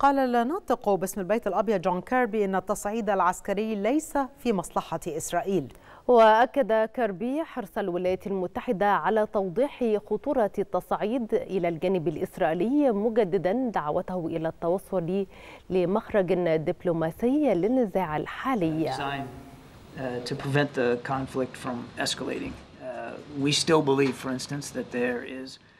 قال الناطق باسم البيت الأبيض جون كيربي أن التصعيد العسكري ليس في مصلحة إسرائيل وأكد كيربي حرص الولايات المتحدة على توضيح خطورة التصعيد إلى الجانب الإسرائيلي مجددا دعوته إلى التوصل لمخرج دبلوماسي للنزاع الحالي uh,